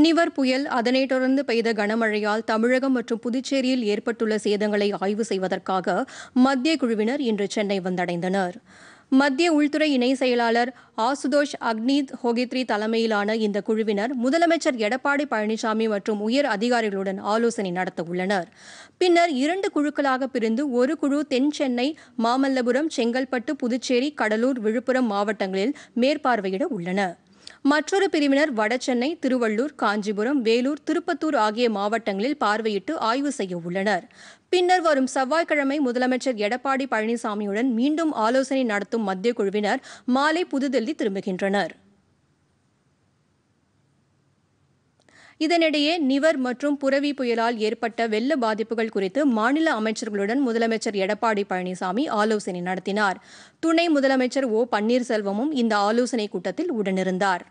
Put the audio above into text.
நிவர் புயல் அதனைத் தொடர்ந்து பெய்த கனமழையால் தமிழகம் மற்றும் புதுச்சேரியில் ஏற்பட்டுள்ள சேதங்களை ஆய்வு செய்வதற்காக மத்திய குழுவினர் இன்று சென்னை வந்தடைந்தனர் மத்திய உள்துறை இணை செயலாளர் ஆசுதோஷ் அக்னித் ஹோகித்ரி தலைமையிலான இந்த குழுவினர் முதலமைச்சர் எடப்பாடி பழனிசாமி மற்றும் உயர் அதிகாரிகளுடன் ஆலோசனை நடத்த உள்ளனர் பின்னர் இரண்டு குழுக்களாக பிரிந்து ஒரு குழு தென் சென்னை மாமல்லபுரம் செங்கல்பட்டு புதுச்சேரி கடலூர் விழுப்புரம் மாவட்டங்களில் மேற்பார்வையிட உள்ளனா் மற்றொரு பிரிவினர் வடசென்னை திருவள்ளூர் காஞ்சிபுரம் வேலூர் திருப்பத்தூர் ஆகிய மாவட்டங்களில் பார்வையிட்டு ஆய்வு செய்ய உள்ளனர் பின்னர் வரும் செவ்வாய்க்கிழமை முதலமைச்சர் எடப்பாடி பழனிசாமியுடன் மீண்டும் ஆலோசனை நடத்தும் மத்திய குழுவினர் மாலை புதுதில்லி திரும்புகின்றனர் இதனிடையே நிவர் மற்றும் புரவி புயலால் ஏற்பட்ட வெள்ள பாதிப்புகள் குறித்து மாநில அமைச்சர்களுடன் முதலமைச்சர் எடப்பாடி பழனிசாமி ஆலோசனை நடத்தினார் துணை முதலமைச்சர் ஓ பன்னீர்செல்வமும் இந்த ஆலோசனைக் கூட்டத்தில் உடனிருந்தார்